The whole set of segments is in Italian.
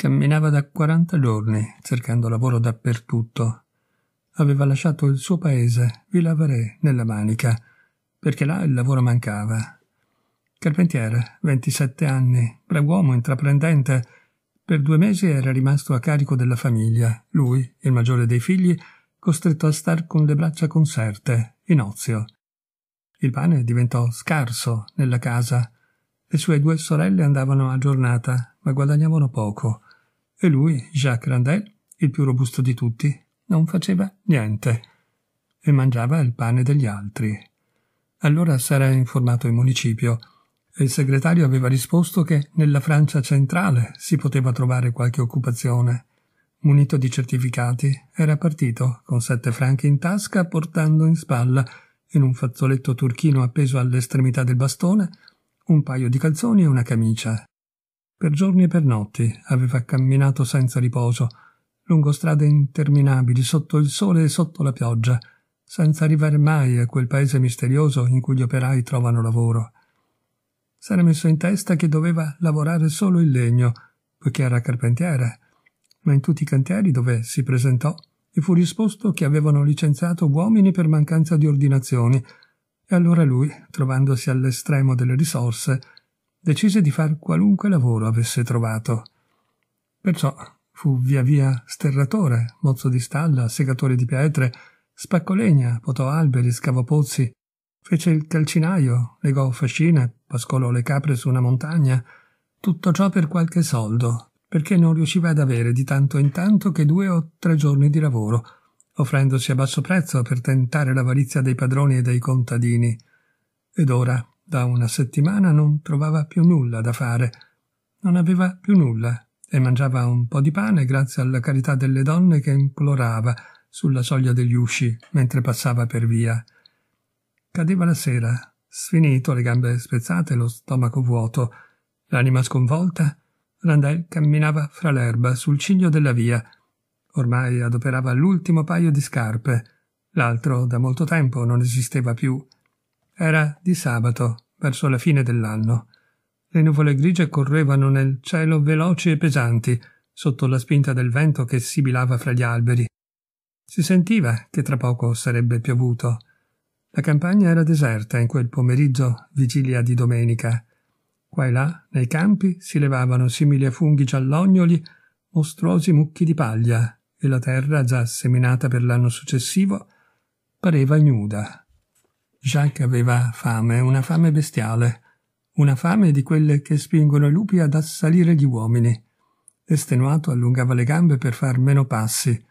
Camminava da 40 giorni cercando lavoro dappertutto. Aveva lasciato il suo paese, Villa Varé, nella Manica, perché là il lavoro mancava. Carpentiere, 27 anni, brav'uomo intraprendente, per due mesi era rimasto a carico della famiglia. Lui, il maggiore dei figli, costretto a star con le braccia conserte, in ozio. Il pane diventò scarso nella casa. Le sue due sorelle andavano a giornata, ma guadagnavano poco. E lui, Jacques Randel, il più robusto di tutti, non faceva niente e mangiava il pane degli altri. Allora s'era informato il municipio e il segretario aveva risposto che nella Francia centrale si poteva trovare qualche occupazione. Munito di certificati, era partito con sette franchi in tasca, portando in spalla, in un fazzoletto turchino appeso all'estremità del bastone, un paio di calzoni e una camicia. Per giorni e per notti aveva camminato senza riposo, lungo strade interminabili, sotto il sole e sotto la pioggia, senza arrivare mai a quel paese misterioso in cui gli operai trovano lavoro. S'era messo in testa che doveva lavorare solo il legno, poiché era carpentiere, ma in tutti i cantieri dove si presentò gli fu risposto che avevano licenziato uomini per mancanza di ordinazioni, e allora lui, trovandosi all'estremo delle risorse, decise di far qualunque lavoro avesse trovato. Perciò fu via via sterratore, mozzo di stalla, segatore di pietre, legna, potò alberi, scavò pozzi, fece il calcinaio, legò fascine, pascolò le capre su una montagna, tutto ciò per qualche soldo, perché non riusciva ad avere di tanto in tanto che due o tre giorni di lavoro, offrendosi a basso prezzo per tentare l'avarizia dei padroni e dei contadini. Ed ora da una settimana non trovava più nulla da fare. Non aveva più nulla e mangiava un po' di pane grazie alla carità delle donne che implorava sulla soglia degli usci mentre passava per via. Cadeva la sera, sfinito, le gambe spezzate, lo stomaco vuoto, l'anima sconvolta. Randel camminava fra l'erba sul ciglio della via. Ormai adoperava l'ultimo paio di scarpe. L'altro da molto tempo non esisteva più. Era di sabato, verso la fine dell'anno. Le nuvole grigie correvano nel cielo veloci e pesanti, sotto la spinta del vento che sibilava fra gli alberi. Si sentiva che tra poco sarebbe piovuto. La campagna era deserta in quel pomeriggio vigilia di domenica. Qua e là, nei campi, si levavano simili a funghi giallognoli mostruosi mucchi di paglia e la terra, già seminata per l'anno successivo, pareva ignuda. Jacques aveva fame, una fame bestiale, una fame di quelle che spingono i lupi ad assalire gli uomini. Estenuato allungava le gambe per far meno passi,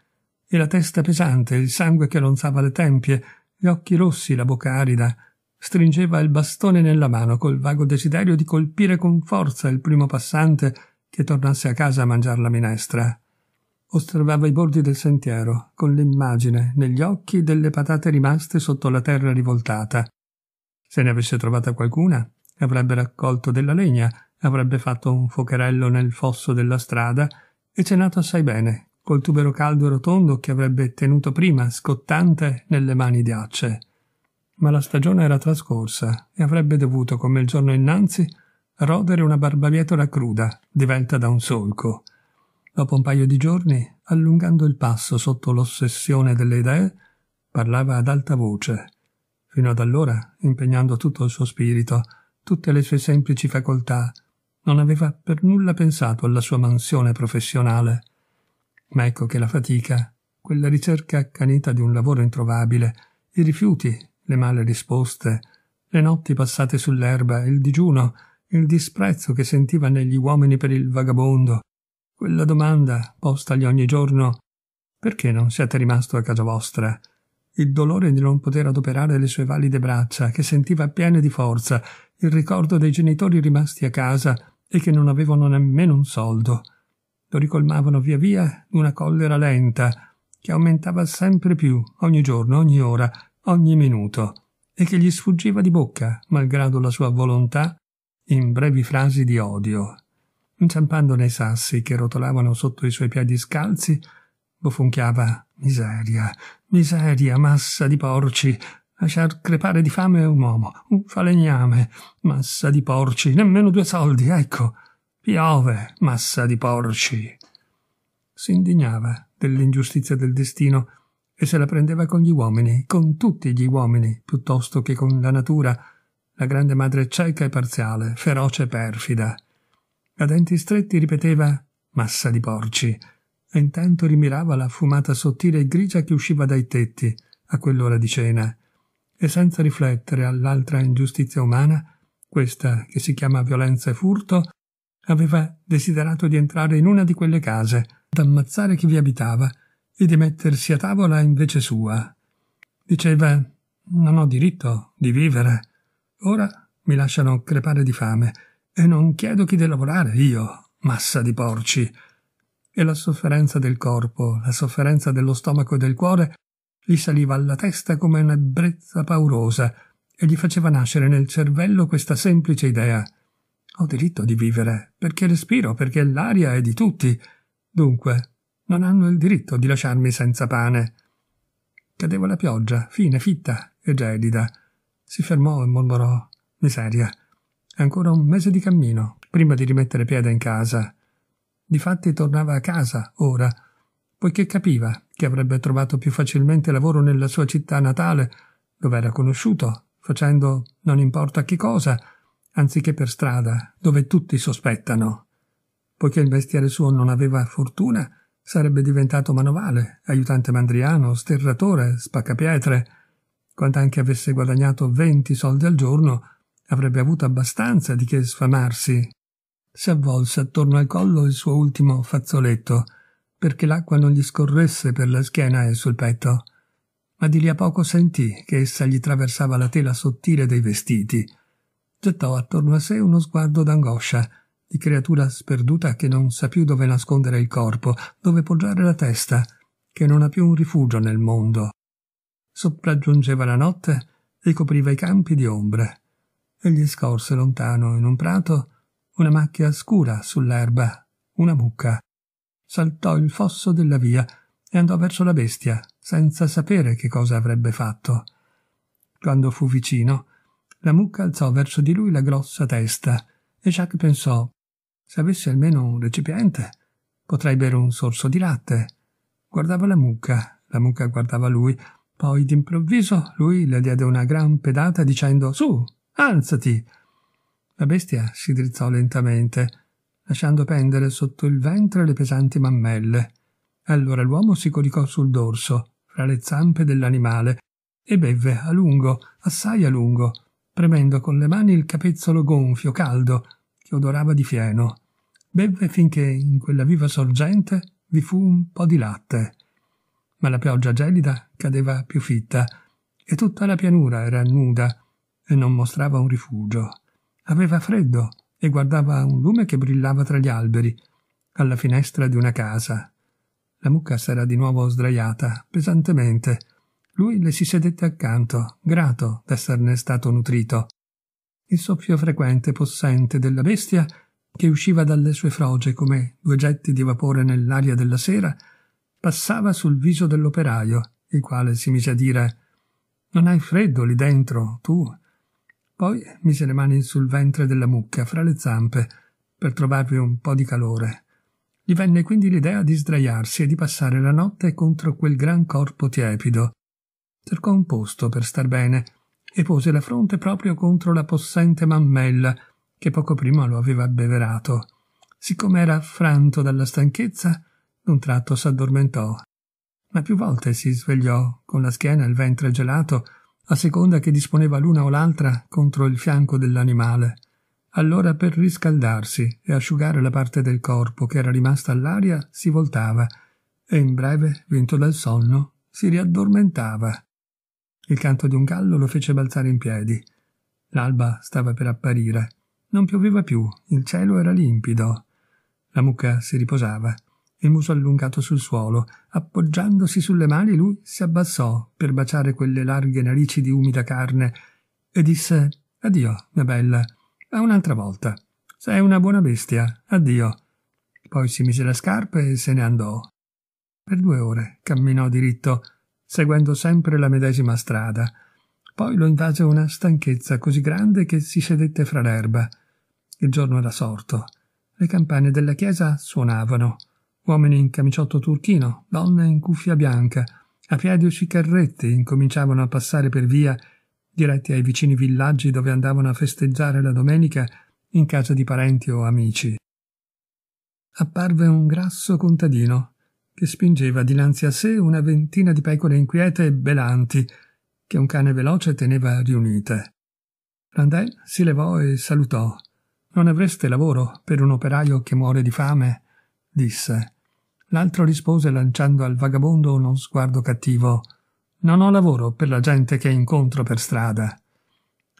e la testa pesante, il sangue che ronzava le tempie, gli occhi rossi, la bocca arida, stringeva il bastone nella mano col vago desiderio di colpire con forza il primo passante che tornasse a casa a mangiar la minestra osservava i bordi del sentiero, con l'immagine negli occhi delle patate rimaste sotto la terra rivoltata. Se ne avesse trovata qualcuna, avrebbe raccolto della legna, avrebbe fatto un focherello nel fosso della strada e cenato assai bene, col tubero caldo e rotondo che avrebbe tenuto prima scottante nelle mani di acce. Ma la stagione era trascorsa e avrebbe dovuto, come il giorno innanzi, rodere una barbabietola cruda, divelta da un solco. Dopo un paio di giorni, allungando il passo sotto l'ossessione delle idee, parlava ad alta voce, fino ad allora impegnando tutto il suo spirito, tutte le sue semplici facoltà, non aveva per nulla pensato alla sua mansione professionale. Ma ecco che la fatica, quella ricerca accanita di un lavoro introvabile, i rifiuti, le male risposte, le notti passate sull'erba, il digiuno, il disprezzo che sentiva negli uomini per il vagabondo, quella domanda, postagli ogni giorno, perché non siete rimasto a casa vostra? Il dolore di non poter adoperare le sue valide braccia, che sentiva piene di forza, il ricordo dei genitori rimasti a casa e che non avevano nemmeno un soldo. Lo ricolmavano via via una collera lenta, che aumentava sempre più, ogni giorno, ogni ora, ogni minuto, e che gli sfuggiva di bocca, malgrado la sua volontà, in brevi frasi di odio inciampando nei sassi che rotolavano sotto i suoi piedi scalzi, bofonchiava miseria, miseria, massa di porci, lasciar crepare di fame un uomo, un falegname, massa di porci, nemmeno due soldi, ecco, piove, massa di porci. Si indignava dell'ingiustizia del destino e se la prendeva con gli uomini, con tutti gli uomini, piuttosto che con la natura, la grande madre cieca e parziale, feroce e perfida a denti stretti ripeteva massa di porci e intanto rimirava la fumata sottile e grigia che usciva dai tetti a quell'ora di cena e senza riflettere all'altra ingiustizia umana, questa che si chiama violenza e furto, aveva desiderato di entrare in una di quelle case, d'ammazzare chi vi abitava e di mettersi a tavola invece sua. Diceva: Non ho diritto di vivere. Ora mi lasciano crepare di fame e non chiedo chi deve lavorare, io, massa di porci. E la sofferenza del corpo, la sofferenza dello stomaco e del cuore gli saliva alla testa come un'ebbrezza paurosa e gli faceva nascere nel cervello questa semplice idea. Ho diritto di vivere, perché respiro, perché l'aria è di tutti. Dunque, non hanno il diritto di lasciarmi senza pane. Cadeva la pioggia, fine, fitta e gelida. Si fermò e mormorò miseria ancora un mese di cammino prima di rimettere piede in casa. Difatti tornava a casa ora, poiché capiva che avrebbe trovato più facilmente lavoro nella sua città natale, dove era conosciuto, facendo non importa che cosa, anziché per strada, dove tutti sospettano. Poiché il mestiere suo non aveva fortuna, sarebbe diventato manovale, aiutante mandriano, sterratore, spaccapietre. Quant'anche avesse guadagnato venti soldi al giorno, Avrebbe avuto abbastanza di che sfamarsi. Si avvolse attorno al collo il suo ultimo fazzoletto, perché l'acqua non gli scorresse per la schiena e sul petto. Ma di lì a poco sentì che essa gli traversava la tela sottile dei vestiti. Gettò attorno a sé uno sguardo d'angoscia, di creatura sperduta che non sa più dove nascondere il corpo, dove poggiare la testa, che non ha più un rifugio nel mondo. Sopraggiungeva la notte e copriva i campi di ombre egli scorse lontano in un prato una macchia scura sull'erba, una mucca. Saltò il fosso della via e andò verso la bestia, senza sapere che cosa avrebbe fatto. Quando fu vicino, la mucca alzò verso di lui la grossa testa e Jacques pensò se avessi almeno un recipiente potrei bere un sorso di latte. Guardava la mucca, la mucca guardava lui, poi d'improvviso lui le diede una gran pedata dicendo su, Alzati! La bestia si drizzò lentamente, lasciando pendere sotto il ventre le pesanti mammelle. Allora l'uomo si coricò sul dorso, fra le zampe dell'animale, e bevve a lungo, assai a lungo, premendo con le mani il capezzolo gonfio, caldo, che odorava di fieno. Bevve finché in quella viva sorgente vi fu un po' di latte. Ma la pioggia gelida cadeva più fitta, e tutta la pianura era nuda, e non mostrava un rifugio. Aveva freddo e guardava un lume che brillava tra gli alberi, alla finestra di una casa. La mucca s'era di nuovo sdraiata, pesantemente. Lui le si sedette accanto, grato d'esserne stato nutrito. Il soffio frequente, possente della bestia, che usciva dalle sue froge come due getti di vapore nell'aria della sera, passava sul viso dell'operaio, il quale si mise a dire Non hai freddo lì dentro, tu? Poi mise le mani sul ventre della mucca, fra le zampe, per trovarvi un po' di calore. Gli venne quindi l'idea di sdraiarsi e di passare la notte contro quel gran corpo tiepido. Cercò un posto per star bene e pose la fronte proprio contro la possente mammella che poco prima lo aveva abbeverato. Siccome era affranto dalla stanchezza, d'un tratto s'addormentò, ma più volte si svegliò con la schiena e il ventre gelato a seconda che disponeva l'una o l'altra contro il fianco dell'animale, allora per riscaldarsi e asciugare la parte del corpo che era rimasta all'aria si voltava e in breve, vinto dal sonno, si riaddormentava. Il canto di un gallo lo fece balzare in piedi. L'alba stava per apparire. Non pioveva più, il cielo era limpido. La mucca si riposava il muso allungato sul suolo. Appoggiandosi sulle mani, lui si abbassò per baciare quelle larghe narici di umida carne e disse Addio, mia bella, a un'altra volta. Sei una buona bestia, addio. Poi si mise le scarpe e se ne andò. Per due ore camminò diritto, seguendo sempre la medesima strada. Poi lo invase una stanchezza così grande che si sedette fra l'erba. Il giorno era sorto. Le campane della chiesa suonavano uomini in camiciotto turchino, donne in cuffia bianca, a piedi o cicarretti incominciavano a passare per via, diretti ai vicini villaggi dove andavano a festeggiare la domenica in casa di parenti o amici. Apparve un grasso contadino che spingeva dinanzi a sé una ventina di pecore inquiete e belanti che un cane veloce teneva riunite. Randel si levò e salutò. Non avreste lavoro per un operaio che muore di fame? disse. L'altro rispose lanciando al vagabondo uno sguardo cattivo. Non ho lavoro per la gente che incontro per strada.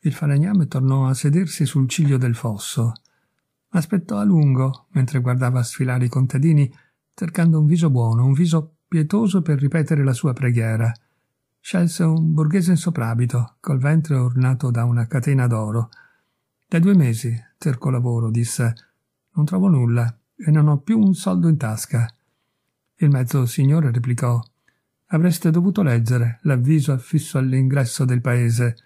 Il falegname tornò a sedersi sul ciglio del fosso. Aspettò a lungo, mentre guardava sfilare i contadini, cercando un viso buono, un viso pietoso per ripetere la sua preghiera. Scelse un borghese in soprabito, col ventre ornato da una catena d'oro. Da due mesi cerco lavoro, disse. Non trovo nulla e non ho più un soldo in tasca. Il mezzo signore replicò Avreste dovuto leggere l'avviso affisso all'ingresso del paese.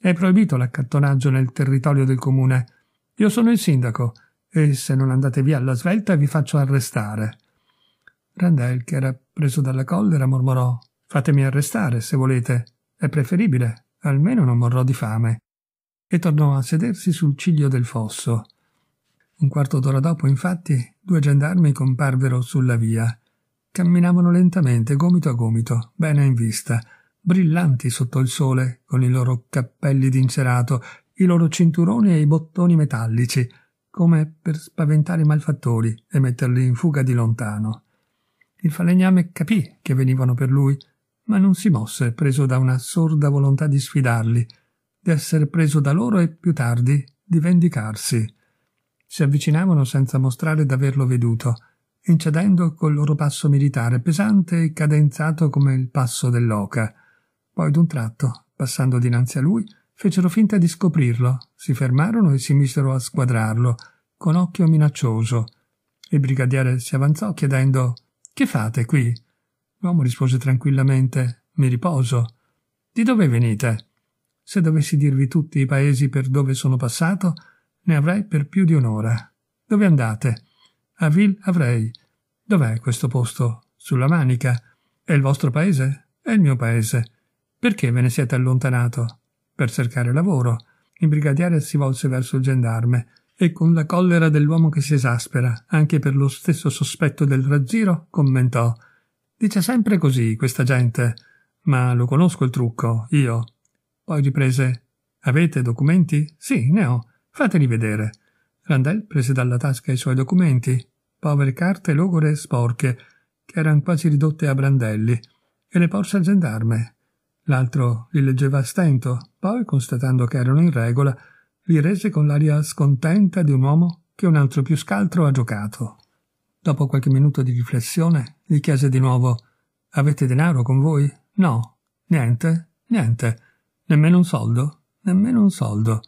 È proibito l'accattonaggio nel territorio del comune. Io sono il sindaco e se non andate via alla svelta vi faccio arrestare. Randall, che era preso dalla collera, mormorò Fatemi arrestare, se volete. È preferibile. Almeno non morrò di fame. E tornò a sedersi sul ciglio del fosso. Un quarto d'ora dopo, infatti, due gendarmi comparvero sulla via. Camminavano lentamente, gomito a gomito, bene in vista, brillanti sotto il sole, con i loro cappelli d'incerato, i loro cinturoni e i bottoni metallici, come per spaventare i malfattori e metterli in fuga di lontano. Il falegname capì che venivano per lui, ma non si mosse, preso da una sorda volontà di sfidarli, di essere preso da loro e più tardi di vendicarsi. Si avvicinavano senza mostrare d'averlo veduto, incedendo col loro passo militare, pesante e cadenzato come il passo dell'oca. Poi d'un tratto, passando dinanzi a lui, fecero finta di scoprirlo, si fermarono e si misero a squadrarlo, con occhio minaccioso. Il brigadiere si avanzò chiedendo Che fate qui? L'uomo rispose tranquillamente Mi riposo. Di dove venite? Se dovessi dirvi tutti i paesi per dove sono passato, ne avrei per più di un'ora. Dove andate? A Ville Avrei. Dov'è questo posto? Sulla Manica. È il vostro paese? È il mio paese. Perché ve ne siete allontanato? Per cercare lavoro. Il brigadiere si volse verso il gendarme e con la collera dell'uomo che si esaspera, anche per lo stesso sospetto del raggiro, commentò Dice sempre così questa gente. Ma lo conosco il trucco, io. Poi riprese Avete documenti? Sì, ne ho. Fateli vedere. Randell prese dalla tasca i suoi documenti, povere carte logore e sporche, che eran quasi ridotte a brandelli, e le porse al gendarme. L'altro li leggeva a stento, poi, constatando che erano in regola, li rese con l'aria scontenta di un uomo che un altro più scaltro ha giocato. Dopo qualche minuto di riflessione, gli chiese di nuovo Avete denaro con voi? No. Niente? Niente. Nemmeno un soldo? Nemmeno un soldo.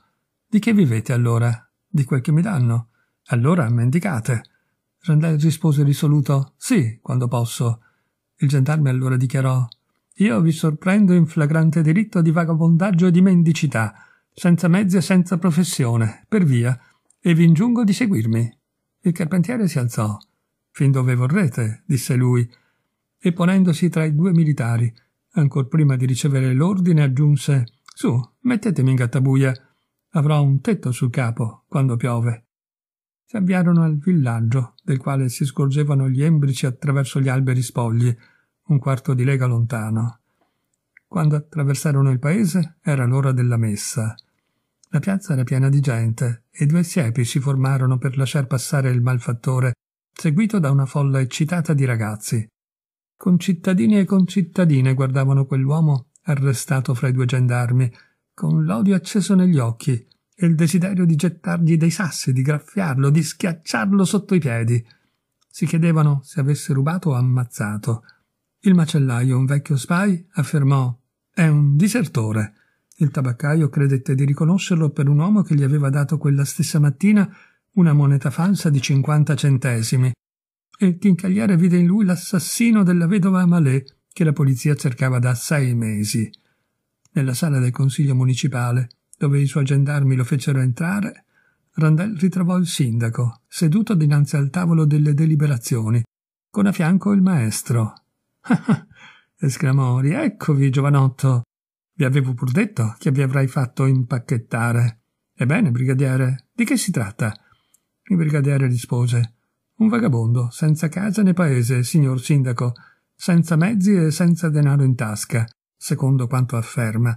Di che vivete allora? Di quel che mi danno? Allora mendicate. Randall rispose risoluto Sì, quando posso. Il gendarme allora dichiarò Io vi sorprendo in flagrante delitto di vagabondaggio e di mendicità, senza mezzi e senza professione, per via, e vi ingiungo di seguirmi. Il carpentiere si alzò. Fin dove vorrete, disse lui, e ponendosi tra i due militari, ancor prima di ricevere l'ordine, aggiunse Su, mettetemi in gattabuia. Avrò un tetto sul capo quando piove si avviarono al villaggio, del quale si scorgevano gli embrici attraverso gli alberi spogli, un quarto di lega lontano. Quando attraversarono il paese era l'ora della messa. La piazza era piena di gente e due siepi si formarono per lasciar passare il malfattore, seguito da una folla eccitata di ragazzi. Concittadini e concittadine guardavano quell'uomo arrestato fra i due gendarmi, con l'odio acceso negli occhi, e il desiderio di gettargli dei sassi, di graffiarlo, di schiacciarlo sotto i piedi. Si chiedevano se avesse rubato o ammazzato. Il macellaio, un vecchio spy, affermò «È un disertore». Il tabaccaio credette di riconoscerlo per un uomo che gli aveva dato quella stessa mattina una moneta falsa di 50 centesimi. E il tincagliere vide in lui l'assassino della vedova Amalè, che la polizia cercava da sei mesi. Nella sala del consiglio municipale dove i suoi gendarmi lo fecero entrare, Randell ritrovò il sindaco, seduto dinanzi al tavolo delle deliberazioni, con a fianco il maestro. Ah esclamò, rieccovi, giovanotto. Vi avevo pur detto che vi avrei fatto impacchettare. Ebbene, brigadiere, di che si tratta? Il brigadiere rispose. Un vagabondo, senza casa né paese, signor sindaco, senza mezzi e senza denaro in tasca, secondo quanto afferma,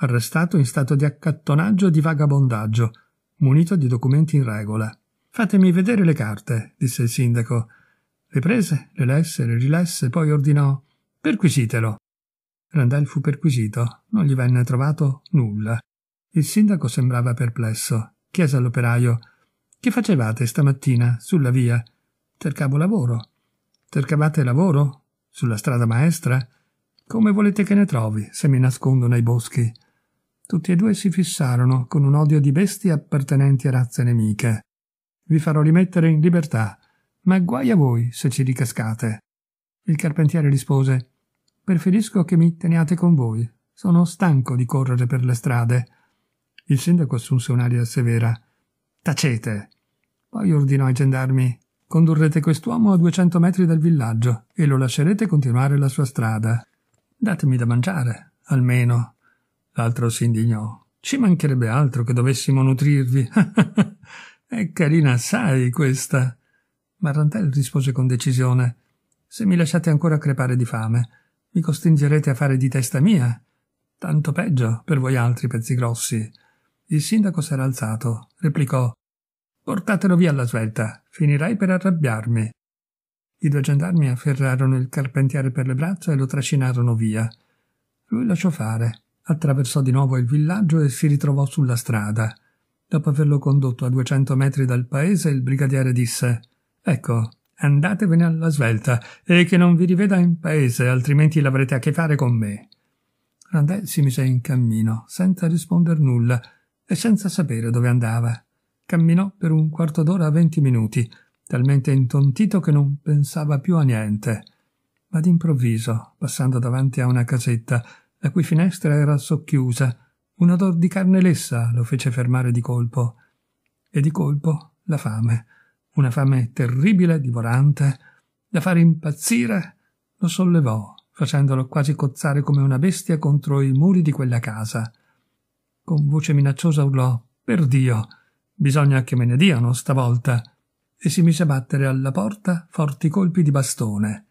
arrestato in stato di accattonaggio e di vagabondaggio, munito di documenti in regola. Fatemi vedere le carte, disse il sindaco. Le prese, le lesse, le rilesse, poi ordinò Perquisitelo. Randall fu perquisito, non gli venne trovato nulla. Il sindaco sembrava perplesso. Chiese all'operaio Che facevate stamattina sulla via? Cercavo lavoro. Cercavate lavoro? Sulla strada maestra? Come volete che ne trovi se mi nascondo nei boschi? Tutti e due si fissarono con un odio di bestie appartenenti a razze nemiche. Vi farò rimettere in libertà, ma guai a voi se ci ricascate. Il carpentiere rispose Preferisco che mi teniate con voi. Sono stanco di correre per le strade. Il sindaco assunse un'aria severa. Tacete. Poi ordinò ai gendarmi Condurrete quest'uomo a 200 metri dal villaggio e lo lascerete continuare la sua strada. Datemi da mangiare, almeno, L'altro si indignò. Ci mancherebbe altro che dovessimo nutrirvi. È carina sai, questa. Marrantel rispose con decisione. Se mi lasciate ancora crepare di fame, mi costringerete a fare di testa mia. Tanto peggio per voi altri pezzi grossi. Il sindaco s'era alzato, replicò Portatelo via alla svelta, finirai per arrabbiarmi. I due gendarmi afferrarono il carpentiere per le braccia e lo trascinarono via. Lui lasciò fare attraversò di nuovo il villaggio e si ritrovò sulla strada. Dopo averlo condotto a 200 metri dal paese, il brigadiere disse Ecco, andatevene alla svelta e che non vi riveda in paese, altrimenti l'avrete a che fare con me. Randel si mise in cammino, senza risponder nulla e senza sapere dove andava. Camminò per un quarto d'ora a venti minuti, talmente intontito che non pensava più a niente. Ma d'improvviso, passando davanti a una casetta, la cui finestra era socchiusa. Un odor di carne lessa lo fece fermare di colpo. E di colpo la fame, una fame terribile, divorante, da far impazzire, lo sollevò, facendolo quasi cozzare come una bestia contro i muri di quella casa. Con voce minacciosa urlò Per Dio, bisogna che me ne diano stavolta. E si mise a battere alla porta forti colpi di bastone.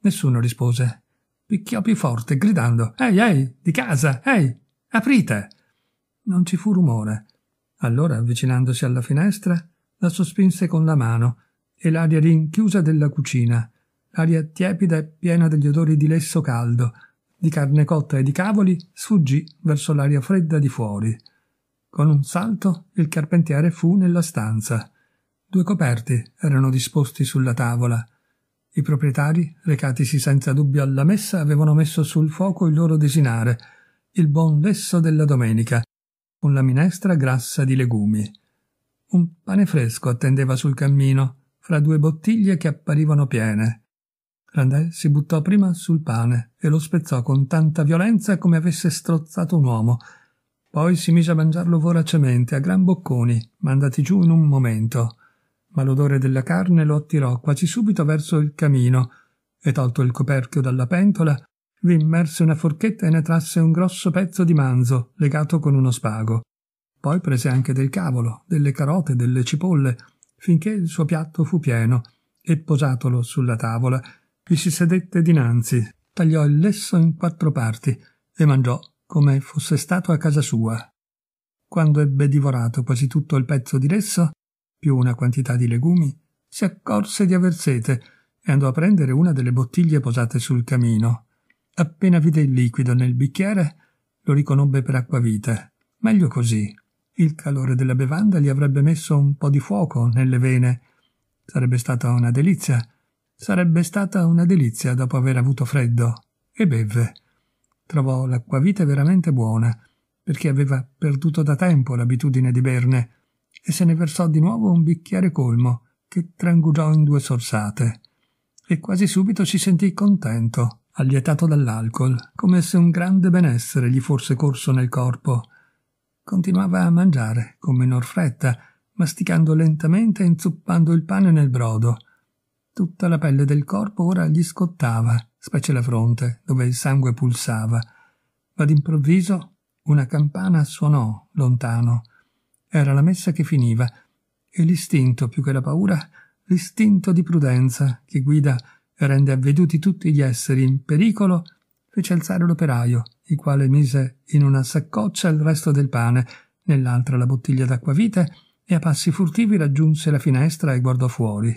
Nessuno rispose picchiò più forte, gridando Ehi, ehi, di casa, ehi, aprite. Non ci fu rumore. Allora, avvicinandosi alla finestra, la sospinse con la mano e l'aria rinchiusa della cucina, l'aria tiepida e piena degli odori di lesso caldo, di carne cotta e di cavoli, sfuggì verso l'aria fredda di fuori. Con un salto il carpentiere fu nella stanza. Due coperti erano disposti sulla tavola. I proprietari, recatisi senza dubbio alla messa, avevano messo sul fuoco il loro desinare, il buon lesso della domenica, con la minestra grassa di legumi. Un pane fresco attendeva sul cammino, fra due bottiglie che apparivano piene. Grandet si buttò prima sul pane e lo spezzò con tanta violenza come avesse strozzato un uomo. Poi si mise a mangiarlo voracemente, a gran bocconi, mandati giù in un momento ma l'odore della carne lo attirò quasi subito verso il camino e tolto il coperchio dalla pentola, vi immerse una forchetta e ne trasse un grosso pezzo di manzo legato con uno spago. Poi prese anche del cavolo, delle carote, delle cipolle, finché il suo piatto fu pieno e posatolo sulla tavola, vi si sedette dinanzi, tagliò il lesso in quattro parti e mangiò come fosse stato a casa sua. Quando ebbe divorato quasi tutto il pezzo di lesso, più una quantità di legumi, si accorse di aver sete e andò a prendere una delle bottiglie posate sul camino. Appena vide il liquido nel bicchiere, lo riconobbe per acquavite. Meglio così. Il calore della bevanda gli avrebbe messo un po' di fuoco nelle vene. Sarebbe stata una delizia. Sarebbe stata una delizia dopo aver avuto freddo. E bevve. Trovò l'acquavite veramente buona, perché aveva perduto da tempo l'abitudine di berne e se ne versò di nuovo un bicchiere colmo, che trangugiò in due sorsate. E quasi subito si sentì contento, allietato dall'alcol, come se un grande benessere gli fosse corso nel corpo. Continuava a mangiare, con menor fretta, masticando lentamente e inzuppando il pane nel brodo. Tutta la pelle del corpo ora gli scottava, specie la fronte, dove il sangue pulsava. Ma d'improvviso una campana suonò lontano era la messa che finiva, e l'istinto più che la paura, l'istinto di prudenza che guida e rende avveduti tutti gli esseri in pericolo, fece alzare l'operaio, il quale mise in una saccoccia il resto del pane, nell'altra la bottiglia d'acquavite e a passi furtivi raggiunse la finestra e guardò fuori.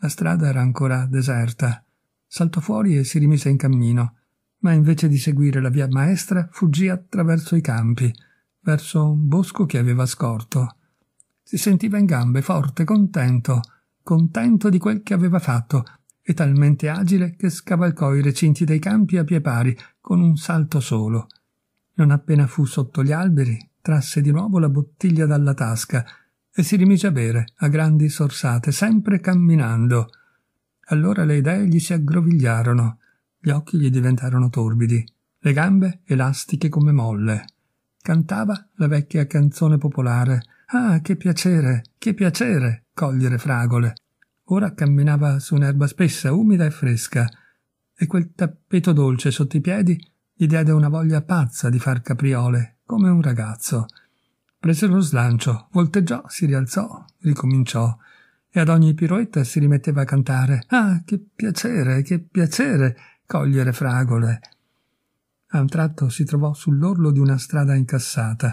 La strada era ancora deserta. Saltò fuori e si rimise in cammino, ma invece di seguire la via maestra fuggì attraverso i campi verso un bosco che aveva scorto. Si sentiva in gambe, forte, contento, contento di quel che aveva fatto, e talmente agile che scavalcò i recinti dei campi a pie pari, con un salto solo. Non appena fu sotto gli alberi, trasse di nuovo la bottiglia dalla tasca e si rimise a bere, a grandi sorsate, sempre camminando. Allora le idee gli si aggrovigliarono, gli occhi gli diventarono torbidi, le gambe elastiche come molle. Cantava la vecchia canzone popolare. Ah, che piacere, che piacere cogliere fragole. Ora camminava su un'erba spessa, umida e fresca, e quel tappeto dolce sotto i piedi gli diede una voglia pazza di far capriole, come un ragazzo. Prese lo slancio, volteggiò, si rialzò, ricominciò, e ad ogni piroetta si rimetteva a cantare. Ah, che piacere, che piacere cogliere fragole. A un tratto si trovò sull'orlo di una strada incassata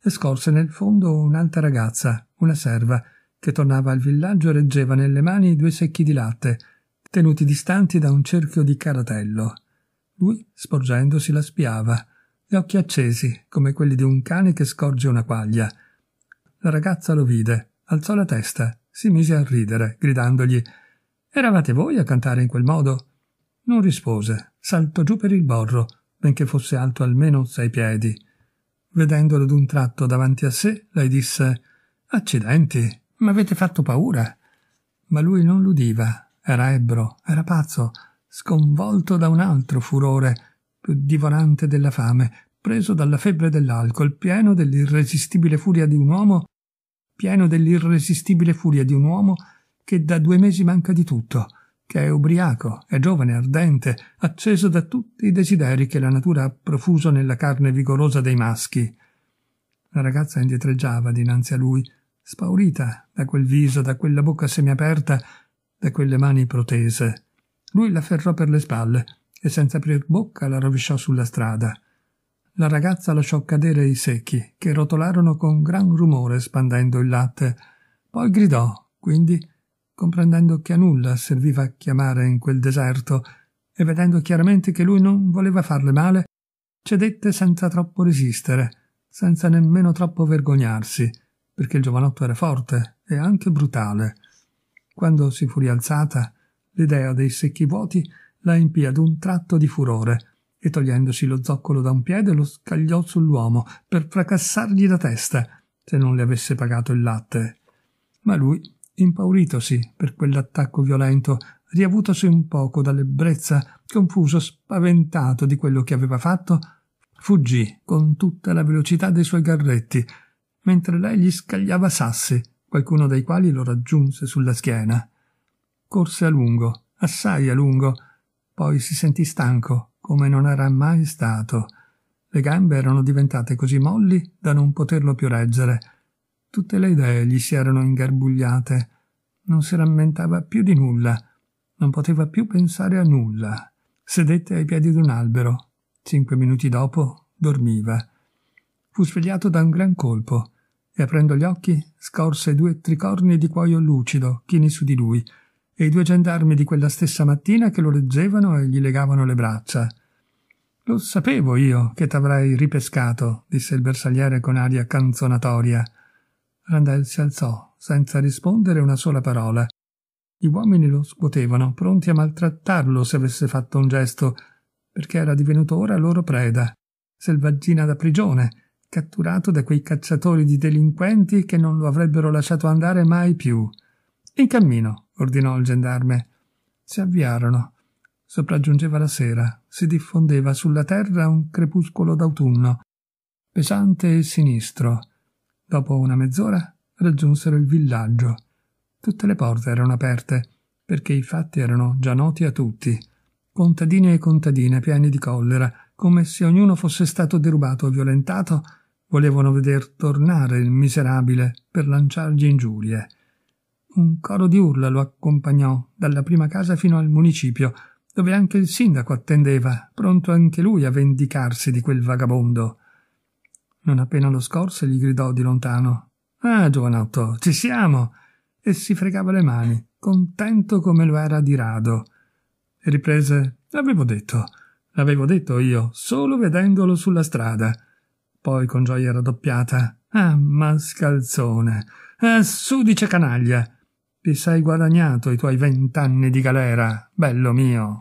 e scorse nel fondo un'alta ragazza, una serva, che tornava al villaggio e reggeva nelle mani due secchi di latte, tenuti distanti da un cerchio di caratello. Lui, sporgendosi, la spiava, gli occhi accesi, come quelli di un cane che scorge una quaglia. La ragazza lo vide, alzò la testa, si mise a ridere, gridandogli Eravate voi a cantare in quel modo? Non rispose, saltò giù per il borro, benché fosse alto almeno sei piedi. Vedendolo d'un tratto davanti a sé, lei disse Accidenti, mi avete fatto paura. Ma lui non l'udiva, era ebbro, era pazzo, sconvolto da un altro furore, più divorante della fame, preso dalla febbre dell'alcol, pieno dell'irresistibile furia di un uomo, pieno dell'irresistibile furia di un uomo che da due mesi manca di tutto, che è ubriaco, è giovane, ardente, acceso da tutti i desideri che la natura ha profuso nella carne vigorosa dei maschi. La ragazza indietreggiava dinanzi a lui, spaurita da quel viso, da quella bocca semiaperta, da quelle mani protese. Lui la ferrò per le spalle e senza aprir bocca la rovesciò sulla strada. La ragazza lasciò cadere i secchi, che rotolarono con gran rumore spandendo il latte. Poi gridò, quindi, comprendendo che a nulla serviva chiamare in quel deserto e vedendo chiaramente che lui non voleva farle male, cedette senza troppo resistere, senza nemmeno troppo vergognarsi, perché il giovanotto era forte e anche brutale. Quando si fu rialzata, l'idea dei secchi vuoti la impì ad un tratto di furore e togliendosi lo zoccolo da un piede lo scagliò sull'uomo per fracassargli la testa se non le avesse pagato il latte. Ma lui impauritosi per quell'attacco violento, riavutosi un poco dall'ebbrezza, confuso, spaventato di quello che aveva fatto, fuggì con tutta la velocità dei suoi garretti, mentre lei gli scagliava sassi, qualcuno dei quali lo raggiunse sulla schiena. Corse a lungo, assai a lungo, poi si sentì stanco, come non era mai stato. Le gambe erano diventate così molli da non poterlo più reggere Tutte le idee gli si erano ingarbugliate. Non si rammentava più di nulla. Non poteva più pensare a nulla. Sedette ai piedi di un albero. Cinque minuti dopo dormiva. Fu svegliato da un gran colpo e aprendo gli occhi scorse due tricorni di cuoio lucido chini su di lui e i due gendarmi di quella stessa mattina che lo leggevano e gli legavano le braccia. Lo sapevo io che t'avrei ripescato, disse il bersagliere con aria canzonatoria. Randall si alzò, senza rispondere una sola parola. Gli uomini lo scuotevano, pronti a maltrattarlo se avesse fatto un gesto, perché era divenuto ora loro preda, selvaggina da prigione, catturato da quei cacciatori di delinquenti che non lo avrebbero lasciato andare mai più. In cammino, ordinò il gendarme. Si avviarono. Sopraggiungeva la sera, si diffondeva sulla terra un crepuscolo d'autunno, pesante e sinistro. Dopo una mezz'ora raggiunsero il villaggio. Tutte le porte erano aperte, perché i fatti erano già noti a tutti. Contadini e contadine pieni di collera, come se ognuno fosse stato derubato o violentato, volevano veder tornare il miserabile per lanciargli ingiurie. Un coro di urla lo accompagnò dalla prima casa fino al municipio, dove anche il sindaco attendeva, pronto anche lui a vendicarsi di quel vagabondo. Non appena lo scorse gli gridò di lontano Ah, giovanotto, ci siamo! E si fregava le mani, contento come lo era di rado. E riprese L'avevo detto, l'avevo detto io, solo vedendolo sulla strada. Poi con gioia raddoppiata Ah, mascalzone! Ah, sudice canaglia! Ti sei guadagnato i tuoi vent'anni di galera, bello mio!